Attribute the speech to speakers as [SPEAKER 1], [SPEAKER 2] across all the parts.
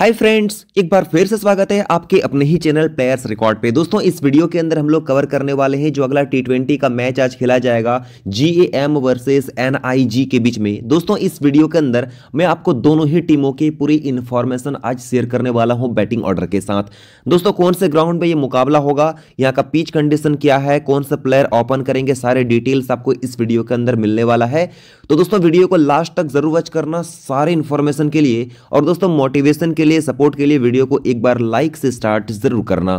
[SPEAKER 1] hi friends एक बार फिर से स्वागत है आपके अपने ही चैनल प्लेयर्स रिकॉर्ड पे दोस्तों इस वीडियो के अंदर हम लोग कवर करने वाले हैं जो अगला टी का मैच आज खेला जाएगा G A M versus N K बीच में दोस्तों इस वीडियो के अंदर मैं आपको दोनों ही टीमों की पूरी इन्फॉर्मेशन आज शेयर करने वाला हूँ बैटिंग ऑर्डर के साथ दोस्तों कौन से ग्राउंड पर यह मुकाबला होगा यहाँ का पिच कंडीशन क्या है कौन सा प्लेयर ओपन करेंगे सारे डिटेल्स आपको इस वीडियो के अंदर मिलने वाला है तो दोस्तों वीडियो को लास्ट तक जरूर वॉच करना सारे इन्फॉर्मेशन के लिए और दोस्तों मोटिवेशन के के लिए सपोर्ट के लिए वीडियो को एक बार लाइक से स्टार्ट ज़रूर करना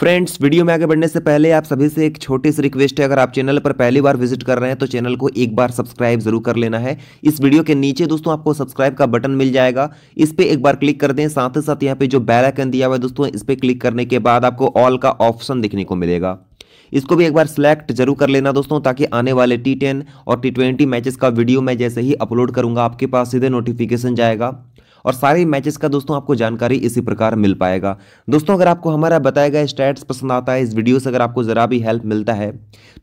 [SPEAKER 1] फ्रेंड्स वीडियो में आगे बढ़ने से पहले आप सभी से एक छोटी सी रिक्वेस्ट है अगर आप चैनल पर पहली बार विजिट कर रहे हैं तो चैनल को एक बार सब्सक्राइब जरूर कर लेना है इस वीडियो के नीचे दोस्तों आपको सब्सक्राइब का बटन मिल जाएगा इस पर एक बार क्लिक कर दें साथ ही साथ यहाँ पे जो बेल आइकन दिया हुआ है दोस्तों इस पर क्लिक करने के बाद आपको ऑल का ऑप्शन देखने को मिलेगा इसको भी एक बार सेलेक्ट जरूर कर लेना दोस्तों ताकि आने वाले टी टेन और टी ट्वेंटी मैचेस का वीडियो मैं जैसे ही अपलोड करूंगा आपके पास सीधे नोटिफिकेशन जाएगा और सारे मैचेस का दोस्तों आपको जानकारी इसी प्रकार मिल पाएगा दोस्तों अगर आपको हमारा बताया गया स्टैट्स पसंद आता है इस वीडियो से अगर आपको ज़रा भी हेल्प मिलता है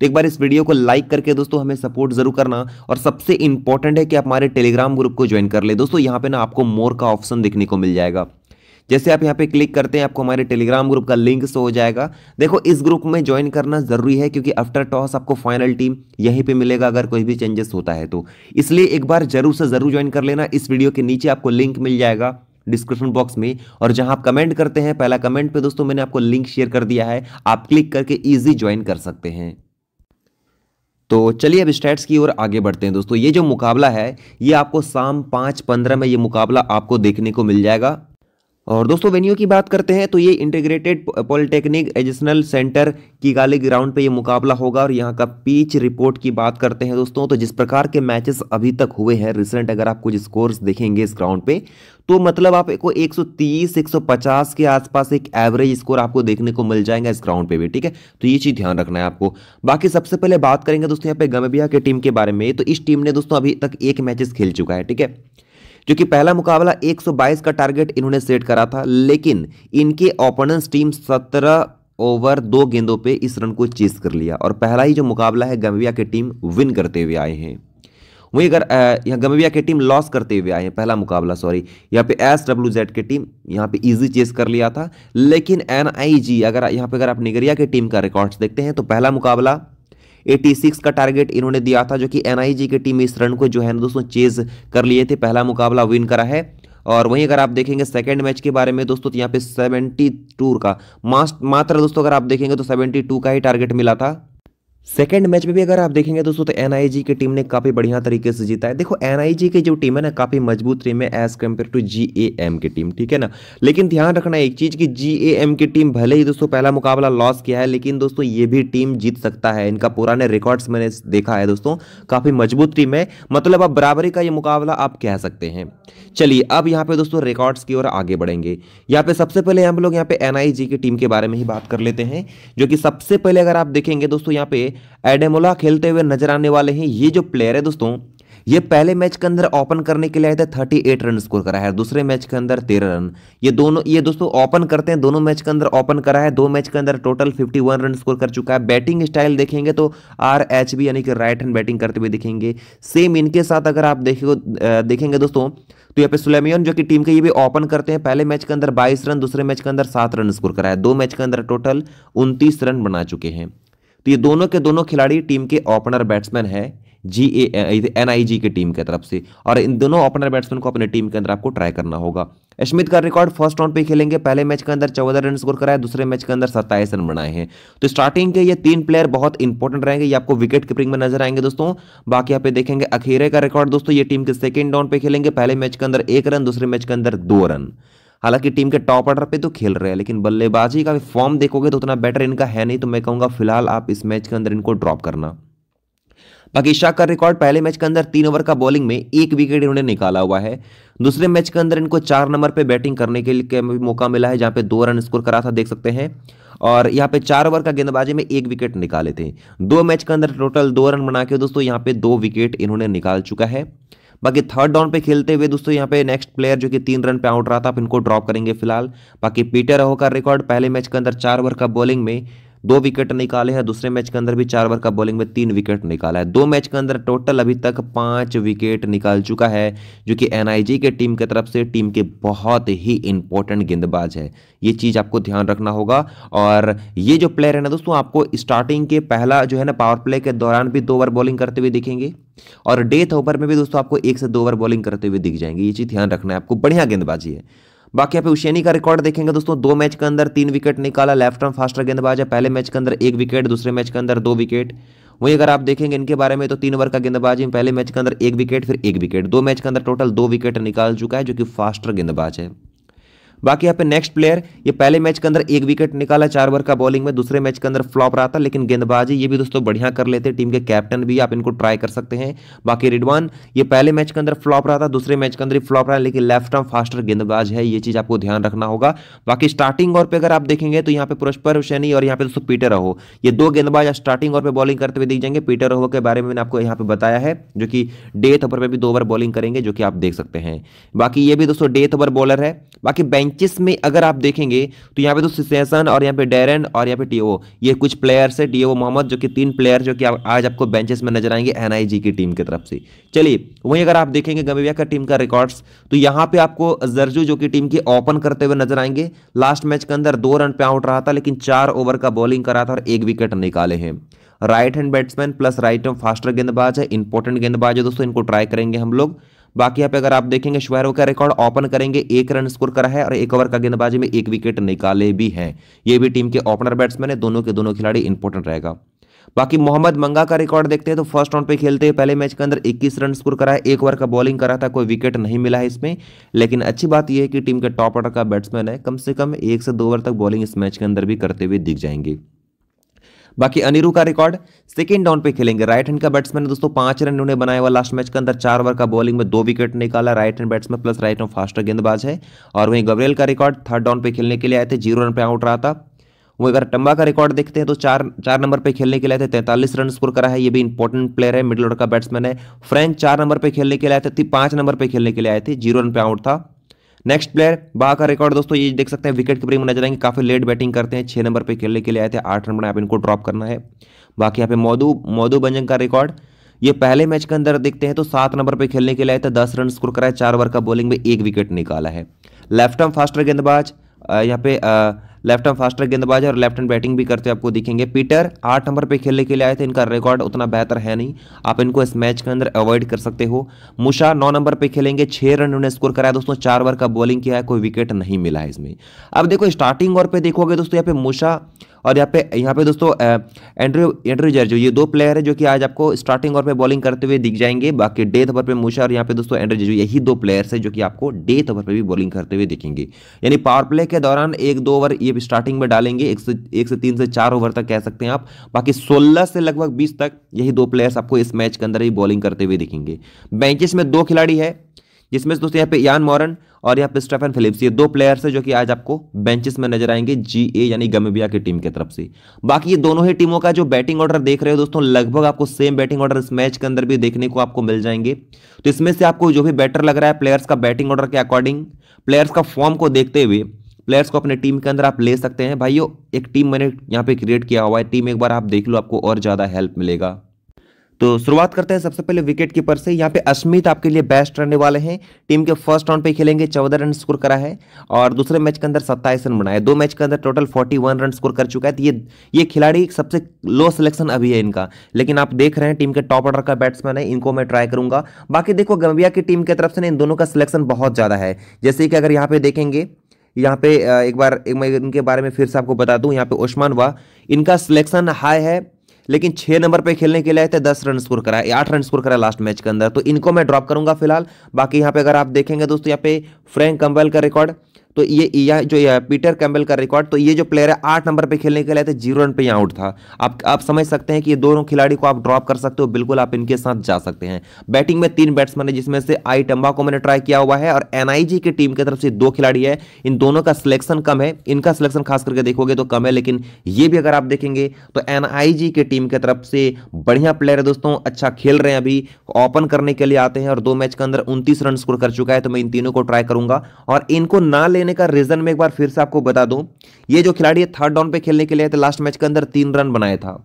[SPEAKER 1] तो एक बार इस वीडियो को लाइक करके दोस्तों हमें सपोर्ट जरूर करना और सबसे इंपॉर्टेंट है कि आप हमारे टेलीग्राम ग्रुप को ज्वाइन कर ले दोस्तों यहाँ पे ना आपको मोर का ऑप्शन देखने को मिल जाएगा जैसे आप यहाँ पे क्लिक करते हैं आपको हमारे टेलीग्राम ग्रुप का लिंक शो हो जाएगा देखो इस ग्रुप में ज्वाइन करना ज़रूरी है क्योंकि आफ्टर टॉस आपको फाइनल टीम यहीं पर मिलेगा अगर कोई भी चेंजेस होता है तो इसलिए एक बार जरूर से ज़रूर ज्वाइन कर लेना इस वीडियो के नीचे आपको लिंक मिल जाएगा डिस्क्रिप्शन बॉक्स में और जहां आप कमेंट करते हैं पहला कमेंट पे दोस्तों मैंने आपको लिंक शेयर कर दिया है आप क्लिक करके ईजी ज्वाइन कर सकते हैं तो चलिए अब स्टैट्स की ओर आगे बढ़ते हैं दोस्तों ये जो मुकाबला है ये आपको शाम पाँच पंद्रह में ये मुकाबला आपको देखने को मिल जाएगा और दोस्तों वेन्यू की बात करते हैं तो ये इंटीग्रेटेड पॉलिटेक्निक एजिशनल सेंटर की गाली ग्राउंड पे ये मुकाबला होगा और यहाँ का पीच रिपोर्ट की बात करते हैं दोस्तों तो जिस प्रकार के मैचेस अभी तक हुए हैं रिसेंट अगर आप कुछ स्कोर्स देखेंगे इस ग्राउंड पे तो मतलब आपको 130 150 के आसपास एक एवरेज स्कोर आपको देखने को मिल जाएगा इस ग्राउंड पे भी ठीक है तो ये चीज़ ध्यान रखना है आपको बाकी सबसे पहले बात करेंगे दोस्तों यहाँ पे गमबिया के टीम के बारे में तो इस टीम ने दोस्तों अभी तक एक मैचेस खेल चुका है ठीक है क्योंकि पहला मुकाबला 122 का टारगेट इन्होंने सेट करा था लेकिन इनके ओपोनेंट्स टीम 17 ओवर दो गेंदों पे इस रन को चेस कर लिया और पहला ही जो मुकाबला है गम्बिया की टीम विन करते हुए आए हैं वहीं अगर यहाँ गम्बिया की टीम लॉस करते हुए आए हैं पहला मुकाबला सॉरी यहाँ पे एस डब्ल्यू जेड की टीम यहाँ पे इजी चेस कर लिया था लेकिन एन आई जी अगर यहाँ पे अगर आप निगरिया की टीम का रिकॉर्ड्स देखते हैं तो पहला मुकाबला 86 का टारगेट इन्होंने दिया था जो कि एनआईजी की टीम इस रन को जो है ना दोस्तों चेज कर लिए थे पहला मुकाबला विन करा है और वहीं अगर आप देखेंगे सेकंड मैच के बारे में दोस्तों तो यहाँ पे 72 का मास्ट मात्र दोस्तों अगर आप देखेंगे तो 72 का ही टारगेट मिला था सेकेंड मैच में भी अगर आप देखेंगे दोस्तों तो एनआईजी की टीम ने काफी बढ़िया तरीके से जीता है देखो एनआईजी की जो टीम है ना काफी मजबूत टीम है एज कम्पेयर टू जीएएम की टीम ठीक है ना लेकिन ध्यान रखना एक चीज कि जीएएम की टीम भले ही दोस्तों पहला मुकाबला लॉस किया है लेकिन दोस्तों ये भी टीम जीत सकता है इनका पुराने रिकॉर्ड्स मैंने देखा है दोस्तों काफी मजबूत टीम है मतलब अब बराबरी का ये मुकाबला आप कह सकते हैं चलिए अब यहाँ पे दोस्तों रिकॉर्ड्स की ओर आगे बढ़ेंगे यहाँ पे सबसे पहले हम लोग यहाँ पे एनआईजी की टीम के बारे में ही बात कर लेते हैं जो कि सबसे पहले अगर आप देखेंगे दोस्तों यहाँ पे एडेमोला खेलते हुए नजर आने वाले हैं ये जो प्लेयर है दोस्तों ये पहले मैच के अंदर ओपन करने के लिए आए थे थर्टी एट रन स्कोर करा है दूसरे मैच के अंदर तेरह रन ये दोनों ये दोस्तों ओपन करते हैं दोनों मैच के अंदर ओपन करा है दो मैच के अंदर total fifty one run score कर चुका है बैटिंग स्टाइल देखेंगे तो आर एच बी यानी कि राइट हैंड बैटिंग करते हुए दिखेंगे सेम इनके साथ अगर आप देखेंगे देखेंगे दोस्तों तो यहाँ पे सुलेमियन जो कि टीम के ये भी ओपन करते हैं पहले मैच के अंदर बाईस रन दूसरे मैच के अंदर सात रन स्कोर करा है दो मैच के अंदर टोटल उनतीस रन बना चुके हैं तो ये दोनों के दोनों खिलाड़ी टीम के ओपनर बैट्समैन है जी ए एन आई जी की टीम की तरफ से और इन दोनों ओपनर बैट्समैन को अपनी टीम के अंदर आपको ट्राई करना होगा स्मिथ का रिकॉर्ड फर्स्ट राउंड पे खेलेंगे पहले मैच के अंदर चौदह रन स्कोर कराए दूसरे मैच के अंदर सत्ताईस रन बनाए हैं तो स्टार्टिंग के ये तीन प्लेयर बहुत इंपॉर्टेंट रहेंगे ये आपको विकेट कीपिंग में नजर आएंगे दोस्तों बाकी यहाँ पे देखेंगे अखेरे का रिकॉर्ड दोस्तों ये टीम के सेकेंड राउंड पे खेलेंगे पहले मैच के अंदर एक रन दूसरे मैच के अंदर दो रन हालांकि टीम के टॉप ऑर्डर पे तो खेल रहे हैं लेकिन बल्लेबाजी का भी फॉर्म देखोगे तो उतना बेटर इनका है नहीं तो मैं कहूंगा फिलहाल आप इस मैच के अंदर इनको ड्रॉप करना बाकी ईशाक का रिकॉर्ड पहले मैच के अंदर तीन ओवर का बॉलिंग में एक विकेट इन्होंने निकाला हुआ है दूसरे मैच के अंदर इनको चार नंबर पे बैटिंग करने के लिए मौका मिला है जहां पे दो रन स्कोर करा था देख सकते हैं और यहाँ पे चार ओवर का गेंदबाजी में एक विकेट निकाले थे दो मैच के अंदर टोटल दो रन बना के दोस्तों यहाँ पे दो विकेट इन्होंने निकाल चुका है बाकी थर्ड डाउन पे खेलते हुए दोस्तों यहाँ पे नेक्स्ट प्लेयर जो कि तीन रन पे आउट रहा था इनको ड्रॉप करेंगे फिलहाल बाकी पीटर हो का रिकॉर्ड पहले मैच के अंदर चार ओवर का बॉलिंग में दो विकेट निकाले हैं दूसरे मैच के अंदर भी चार ओवर का बॉलिंग में तीन विकेट निकाला है दो मैच के अंदर टोटल अभी तक पांच विकेट निकाल चुका है जो कि एनआईजी के टीम की तरफ से टीम के बहुत ही इंपॉर्टेंट गेंदबाज है ये चीज़ आपको ध्यान रखना होगा और ये जो प्लेयर है ना दोस्तों आपको स्टार्टिंग के पहला जो है ना पावर प्ले के दौरान भी दो ओवर बॉलिंग करते हुए दिखेंगे और डेथ ओवर में भी दोस्तों आपको एक से दो ओवर बॉलिंग करते हुए दिख जाएंगे ये चीज़ ध्यान रखना है आपको बढ़िया गेंदबाजी है बाकी यहाँ पे उशैनी का रिकॉर्ड देखेंगे दोस्तों दो मैच के अंदर तीन विकेट निकाला लेफ्ट आर्म फास्टर गेंदबाज है पहले मैच के अंदर एक विकेट दूसरे मैच के अंदर दो विकेट वहीं अगर आप देखेंगे इनके बारे में तो तीन ओवर का गेंदबाज पहले मैच के अंदर एक विकेट फिर एक विकेट दो मैच के अंदर टोटल दो विकेट निकाल चुका है जो कि फास्टर गेंदबाज है बाकी यहाँ पे नेक्स्ट प्लेयर ये पहले मैच के अंदर एक विकेट निकाला चार ओवर का बॉलिंग में दूसरे मैच के अंदर फ्लॉप रहा था लेकिन गेंदबाजी ये भी दोस्तों बढ़िया कर लेते हैं टीम के कैप्टन भी आप इनको ट्राई कर सकते हैं बाकी रिडवान ये पहले मैच के अंदर फ्लॉप रहा था दूसरे मैच के अंदर फ्लॉप रहा लेकिन लेफ्ट आर्म फास्टर गेंदबाज है ये चीज़ आपको ध्यान रखना होगा बाकी स्टार्टिंग और पे अगर आप देखेंगे तो यहाँ पे पुरस्पर हुसैनी और यहाँ पे दोस्तों पीटर रहो ये दो गेंदबाज स्टार्टिंग और पे बॉलिंग करते हुए दिख जाएंगे पीटर रहो के बारे में मैंने आपको यहाँ पे बताया है जो कि डेथ ओवर पर भी दो ओवर बॉलिंग करेंगे जो कि आप देख सकते हैं बाकी ये भी दोस्तों डेथ ओवर बॉलर है बाकी बैंक बेंचेस में अगर आप देखेंगे तो यहाँ पे तो सिसेसन और यहाँ पे डेरन और यहाँ पे टीओ ये कुछ प्लेयर्स है टीओ मोहम्मद जो कि तीन प्लेयर जो कि आज आपको बेंचेस में नजर आएंगे एनआईजी की टीम की तरफ से चलिए वहीं अगर आप देखेंगे गमेबिया का टीम का रिकॉर्ड्स तो यहाँ पे आपको जर्जू जो कि टीम की ओपन करते हुए नजर आएंगे लास्ट मैच के अंदर दो रन पे आउट रहा था लेकिन चार ओवर का बॉलिंग करा था और एक विकेट निकाले हैं right hand batsman plus right hand faster गेंदबाज है इंपॉर्टेंट गेंदबाज है दोस्तों इनको ट्राई करेंगे हम लोग बाकी यहाँ पे अगर आप देखेंगे शुहरों का रिकॉर्ड ओपन करेंगे एक रन स्कोर करा है और एक ओवर का गेंदबाजी में एक विकेट निकाले भी हैं ये भी टीम के ओपनर बैट्समैन है दोनों के दोनों खिलाड़ी इंपॉर्टेंट रहेगा बाकी मोहम्मद मंगा का रिकॉर्ड देखते हैं तो फर्स्ट राउंड पे खेलते हैं पहले मैच के अंदर 21 रन स्कोर करा है एक ओवर का बॉलिंग करा था कोई विकेट नहीं मिला है इसमें लेकिन अच्छी बात यह है कि टीम के टॉप ऑर्डर का बैट्समैन है कम से कम एक से दो ओवर तक बॉलिंग इस मैच के अंदर भी करते हुए दिख जाएंगे बाकी अनिरू का रिकॉर्ड सेकेंड डाउन पे खेलेंगे राइट हैंड का बैट्समैन है दोस्तों पांच रन उन्होंने बनाया हुआ लास्ट मैच के अंदर चार ओवर का बॉलिंग में दो विकेट निकाला right hand batsman plus right hand faster गेंदबाज है और वहीं गब्रेल का रिकॉर्ड थर्ड डाउन पे खेलने के लिए आए थे जीरो रन पे आउट रहा था वहीं अगर टंबा का रिकॉर्ड देखते हैं तो चार चार नंबर पे खेलने के लिए आए थे तैंतालीस रन स्कोर करा है ये भी इंपॉर्टेंट प्लेयर है मिडिल ऑर्डर का बैट्समैन है फ्रैंक चार नंबर पे खेलने के लिए आए थे पांच नंबर पे खेलने के लिए आए थे जीरो रन पे आउट था नेक्स्ट प्लेयर बा का रिकॉर्ड दोस्तों ये देख सकते हैं विकेट कीपरिंग में नजर आएंगे काफी लेट बैटिंग करते हैं छह नंबर पर खेलने के लिए आए थे आठ रन बना आप इनको ड्रॉप करना है बाकी यहाँ पे मोदू मोदू बंजन का रिकॉर्ड ये पहले मैच के अंदर देखते हैं तो सात नंबर पर खेलने के लिए आए थे दस रन स्कोर कराए चार ओवर का बॉलिंग में एक विकेट निकाला है लेफ्ट आर्म फास्टर गेंदबाज यहाँ पे आ, लेफ्ट हैंड फास्टर गेंदबाज है और लेफ्ट हैंड बैटिंग भी करते आपको दिखेंगे पीटर आठ नंबर पर खेलने के लिए आए थे इनका रिकॉर्ड उतना बेहतर है नहीं आप इनको इस मैच के अंदर अवॉइड कर सकते हो मुशा नौ नंबर पर खेलेंगे छः रन उन्होंने स्कोर कराया दोस्तों चार ओवर का बॉलिंग किया है कोई विकेट नहीं मिला है इसमें अब देखो स्टार्टिंग ओवर पर देखोगे दोस्तों यहाँ पे मुशा और यहाँ पे यहाँ पे दोस्तों एंड्रू एंड्रू जर्जो ये दो प्लेयर है जो कि आज आपको स्टार्टिंग ओवर पे बॉलिंग करते हुए दिख जाएंगे बाकी डेथ ओवर पे मूशा और यहाँ पे दोस्तों एंड्रू जर्जो यही दो प्लेयर्स है जो कि आपको डेथ ओवर पे भी बॉलिंग करते हुए दिखेंगे यानी पावर प्ले के दौरान एक दो ओवर ये स्टार्टिंग में डालेंगे एक से एक से तीन से चार ओवर तक कह सकते हैं आप बाकी सोलह से लगभग बीस तक यही दो प्लेयर्स आपको इस मैच के अंदर ही बॉलिंग करते हुए दिखेंगे बैंकिस में दो खिलाड़ी है जिसमें से दोस्तों यहाँ पे यान मॉरन और यहाँ पे स्टेफन फिलिप्स ये दो प्लेयर्स हैं जो कि आज आपको बेंचेस में नजर आएंगे जी ए यानी गमेबिया की टीम की तरफ से बाकी ये दोनों ही टीमों का जो बैटिंग ऑर्डर देख रहे हो दोस्तों लगभग आपको सेम बैटिंग ऑर्डर इस मैच के अंदर भी देखने को आपको मिल जाएंगे तो इसमें से आपको जो भी बैटर लग रहा है प्लेयर्स का बैटिंग ऑर्डर के अकॉर्डिंग प्लेयर्स का फॉर्म को देखते हुए प्लेयर्स को अपने टीम के अंदर आप ले सकते हैं भाइयों एक टीम मैंने यहाँ पे क्रिएट किया हुआ है टीम एक बार आप देख लो आपको और ज़्यादा हेल्प मिलेगा तो शुरुआत करते हैं सबसे पहले विकेट कीपर से यहाँ पे अश्मित आपके लिए बेस्ट रहने वाले हैं टीम के फर्स्ट राउंड पे खेलेंगे चौदह रन स्कोर करा है और दूसरे मैच के अंदर सत्ताईस रन बनाए दो मैच के अंदर total forty one run score कर चुका है तो ये ये खिलाड़ी सबसे लो सिलेक्शन अभी है इनका लेकिन आप देख रहे हैं टीम के टॉप ऑर्डर का बैट्समैन है इनको मैं ट्राई करूंगा बाकी देखो गंबिया की टीम की तरफ से इन दोनों का सिलेक्शन बहुत ज़्यादा है जैसे कि अगर यहाँ पे देखेंगे यहाँ पे एक बार एक मैं इनके बारे में फिर से आपको बता दूँ यहाँ पे ओस्मान वाह इनका सिलेक्शन हाई है लेकिन छह नंबर पर खेलने के लिए आए थे दस रन स्कोर कराए आठ रन स्कोर कराए लास्ट मैच के अंदर तो इनको मैं ड्रॉप करूंगा फिलहाल बाकी यहाँ पे अगर आप देखेंगे दोस्तों यहाँ पे फ्रैंक कंबल का रिकॉर्ड तो ये या जो या, पीटर कैम्बल का रिकॉर्ड तो ये जो प्लेयर है आठ नंबर पर खेलने के लिए थे जीरो रन पर यहाँ आउट था आप आप समझ सकते हैं कि ये दोनों खिलाड़ी को आप ड्रॉप कर सकते हो बिल्कुल आप इनके साथ जा सकते हैं बैटिंग में तीन बैट्समैन है जिसमें से आई टम्बा को मैंने ट्राई किया हुआ है और एन की टीम की तरफ से दो खिलाड़ी है इन दोनों का सिलेक्शन कम है इनका सिलेक्शन खास करके देखोगे तो कम है लेकिन ये भी अगर आप देखेंगे तो एनआईजी की टीम की तरफ से बढ़िया प्लेयर है दोस्तों अच्छा खेल रहे हैं अभी ओपन करने के लिए आते हैं और दो मैच के अंदर उनतीस रन स्कोर कर चुका है तो मैं इन तीनों को ट्राई करूंगा और इनको ना लेने लेने का रीजन में एक बार फिर से आपको बता दूं ये जो खिलाड़ी थर्ड डाउन पे खेलने के लिए आए थे लास्ट मैच के अंदर तीन रन बनाया था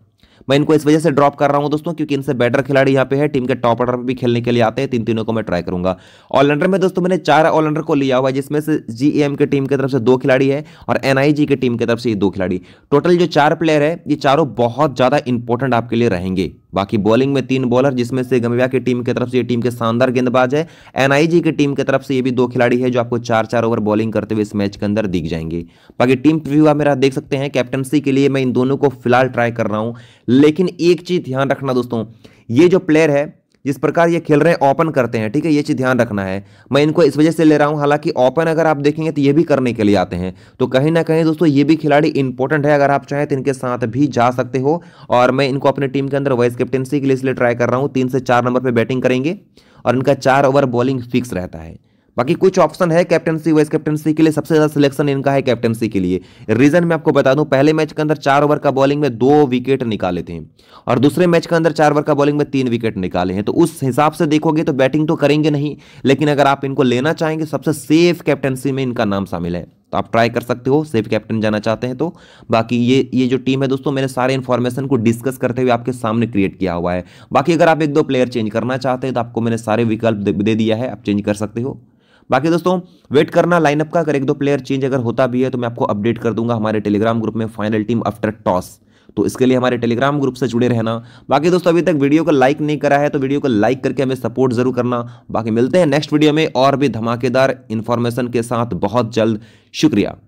[SPEAKER 1] मैं इनको इस वजह से ड्रॉप कर रहा हूं दोस्तों क्योंकि इनसे बेटर खिलाड़ी यहाँ पे है टीम के टॉप ऑर्डर पर भी खेलने के लिए आते हैं तीन तीनों को मैं ट्राई करूंगा ऑलराउंडर में दोस्तों मैंने चार ऑलराउंडर को लिया हुआ है जिसमें से जीएम की टीम की तरफ से दो खिलाड़ी है और एनआईजी की टीम की तरफ से ये दो खिलाड़ी टोटल जो चार प्लेयर है ये चारों बहुत ज़्यादा इंपॉर्टेंट आपके लिए रहेंगे बाकी बॉलिंग में तीन बॉलर जिसमें से गमबिया की टीम की तरफ से ये टीम के शानदार गेंदबाज है एनआईजी की टीम की तरफ से ये भी दो खिलाड़ी है जो आपको चार चार ओवर बॉलिंग करते हुए इस मैच के अंदर दिख जाएंगे बाकी टीम प्रिव्यू आप मेरा देख सकते हैं कैप्टनसी के लिए मैं इन दोनों को फिलहाल ट्राई कर रहा हूँ लेकिन एक चीज़ ध्यान रखना दोस्तों ये जो प्लेयर है जिस प्रकार ये खेल रहे हैं ओपन करते हैं ठीक है ये चीज़ ध्यान रखना है मैं इनको इस वजह से ले रहा हूँ हालांकि ओपन अगर आप देखेंगे तो ये भी करने के लिए आते हैं तो कहीं ना कहीं दोस्तों ये भी खिलाड़ी इंपॉर्टेंट है अगर आप चाहें तो इनके साथ भी जा सकते हो और मैं इनको अपनी टीम के अंदर वाइस कैप्टनसी के लिए इसलिए ट्राई कर रहा हूँ तीन से चार नंबर पर बैटिंग करेंगे और इनका चार ओवर बॉलिंग फिक्स रहता है बाकी कुछ ऑप्शन है कैप्टनसी वाइस कैप्टनसी के लिए सबसे ज्यादा सिलेक्शन इनका है कैप्टनसी के लिए रीजन मैं आपको बता दूं पहले मैच के अंदर चार ओवर का बॉलिंग में दो विकेट निकाले थे और दूसरे मैच के अंदर चार ओवर का बॉलिंग में तीन विकेट निकाले हैं तो उस हिसाब से देखोगे तो बैटिंग तो करेंगे नहीं लेकिन अगर आप इनको लेना चाहेंगे सबसे सेफ कैप्टनसी में इनका नाम शामिल है तो आप ट्राई कर सकते हो सेफ कैप्टन जाना चाहते हैं तो बाकी ये ये जो टीम है दोस्तों मैंने सारे इन्फॉर्मेशन को डिस्कस करते हुए आपके सामने क्रिएट किया हुआ है बाकी अगर आप एक दो प्लेयर चेंज करना चाहते हैं तो आपको मैंने सारे विकल्प दे दिया है आप चेंज कर सकते हो बाकी दोस्तों वेट करना लाइनअप का अगर एक दो प्लेयर चेंज अगर होता भी है तो मैं आपको अपडेट कर दूंगा हमारे टेलीग्राम ग्रुप में फाइनल टीम आफ्टर टॉस तो इसके लिए हमारे टेलीग्राम ग्रुप से जुड़े रहना बाकी दोस्तों अभी तक वीडियो को लाइक नहीं करा है तो वीडियो को लाइक करके हमें सपोर्ट जरूर करना बाकी मिलते हैं नेक्स्ट वीडियो में और भी धमाकेदार इन्फॉर्मेशन के साथ बहुत जल्द शुक्रिया